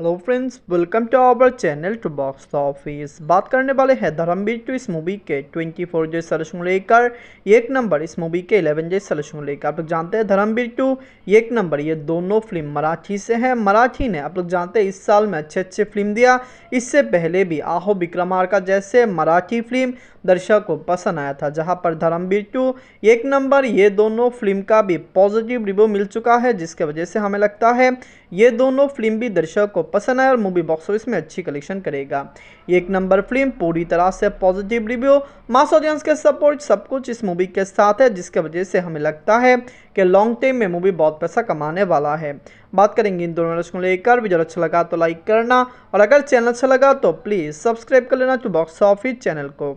hello friends welcome to our channel to box office बात करने वाले हैं धर्मवीर टू इस मूवी के 24 फोर जय सलेक्शन लेकर एक नंबर इस मूवी के 11 जय सलेक्शन लेकर आप लोग जानते हैं धर्मवीर टू एक नंबर ये दोनों फिल्म मराठी से हैं मराठी ने आप लोग जानते हैं इस साल में अच्छे अच्छे फिल्म दिया इससे पहले भी आहो विक्रमार्का जैसे मराठी फिल्म दर्शक को पसंद आया था जहां पर धर्मवीर टू एक नंबर ये दोनों फिल्म का भी पॉजिटिव रिव्यू मिल चुका है जिसके वजह से हमें लगता है ये दोनों फिल्म भी दर्शक को पसंद आए और मूवी बॉक्स ऑफिस में अच्छी कलेक्शन करेगा एक नंबर फिल्म पूरी तरह से पॉजिटिव रिव्यू मास ऑडियंस के सपोर्ट सब कुछ इस मूवी के साथ है जिसके वजह से हमें लगता है कि लॉन्ग टर्म में मूवी बहुत पैसा कमाने वाला है बात करेंगे इन दोनों को लेकर वीडियो अच्छा लगा तो लाइक करना और अगर चैनल अच्छा लगा तो प्लीज़ सब्सक्राइब कर लेना टू बॉक्स ऑफिस चैनल को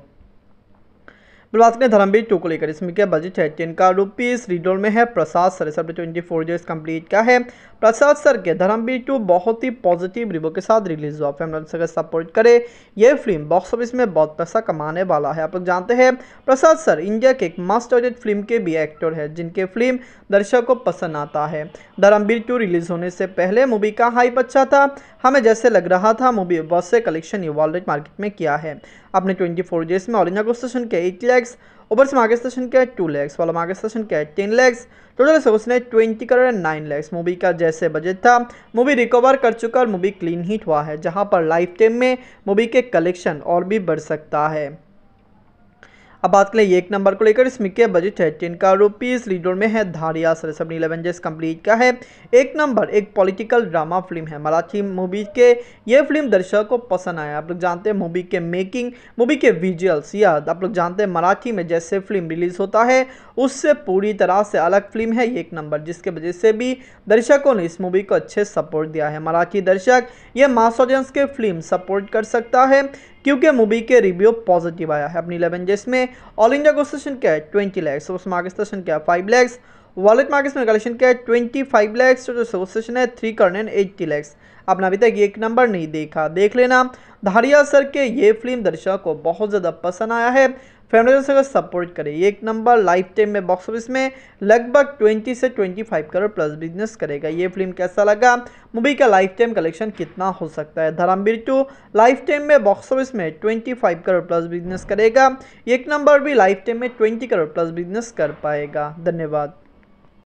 बात करें धर्मवीर टू को लेकर इसमें क्या बजट है तीन का रुपीज़ रिडोल में है प्रसाद सर सब ट्वेंटी फोर डेज कम्प्लीट का है प्रसाद सर के धर्मवीर टू बहुत ही पॉजिटिव रिव्यू के साथ रिलीज हुआ फैमिली अगर सपोर्ट करें यह फिल्म बॉक्स ऑफिस में बहुत पैसा कमाने वाला है आप लोग जानते हैं प्रसाद सर इंडिया के एक मस्ट ऑडिट फिल्म के भी एक्टर है जिनके फिल्म दर्शक को पसंद आता है धर्मवीर टू रिलीज होने से पहले मूवी का हाइप अच्छा था हमें जैसे लग रहा था मूवी बॉस से कलेक्शन ये वॉलरेट मार्केट में किया है अपने ट्वेंटी फोर डेज में ऑल इंडिया को स्टेशन के एट लैक्स ओवर से मार्केट स्टेशन के टू लैक्स वाला मार्केट स्टेशन के टेन लैक्स टोटल से उसने twenty crore and nine lakhs movie का जैसे बजट था मूवी रिकवर कर चुका और मूवी क्लीन हिट हुआ है जहाँ पर लाइफ टाइम में मूवी के कलेक्शन और भी बढ़ सकता है अब बात करें एक नंबर को लेकर इसमें क्या बजट है का रुपीज लीडर में है धारिया इलेवन लेवेंजर्स कंप्लीट का है एक नंबर एक पॉलिटिकल ड्रामा फिल्म है मराठी मूवी के ये फिल्म दर्शकों को पसंद आया आप लोग जानते हैं मूवी के मेकिंग मूवी के विजुअल्स या आप लोग जानते हैं मराठी में जैसे फिल्म रिलीज होता है उससे पूरी तरह से अलग फिल्म है एक नंबर जिसके वजह से भी दर्शकों ने इस मूवी को अच्छे सपोर्ट दिया है मराठी दर्शक ये मासोजेंस के फिल्म सपोर्ट कर सकता है क्योंकि मूवी के रिव्यू पॉजिटिव आया है अपनी इलेवन जेस में ऑल इंडिया सेशन क्या है twenty lakhs source market session क्या है फाइव लैक्स वॉलेट मार्केट में कलेक्शन क्या है ट्वेंटी फाइव लैक्स जो सोर्स सेशन है थ्री करने एट्टी लैक्स आपने अभी तक एक नंबर नहीं देखा देख लेना धारिया सर के ये फिल्म दर्शकों को बहुत ज़्यादा पसंद आया है फैमिली से अगर सपोर्ट करे एक नंबर लाइफ टाइम में बॉक्स ऑफिस में लगभग 20 से 25 करोड़ प्लस बिजनेस करेगा ये फिल्म कैसा लगा मूवी का लाइफ टाइम कलेक्शन कितना हो सकता है धर्मवीर टू लाइफ टाइम में बॉक्स ऑफिस में 25 करोड़ प्लस बिजनेस करेगा एक नंबर भी लाइफ टाइम में 20 करोड़ प्लस बिजनेस कर पाएगा धन्यवाद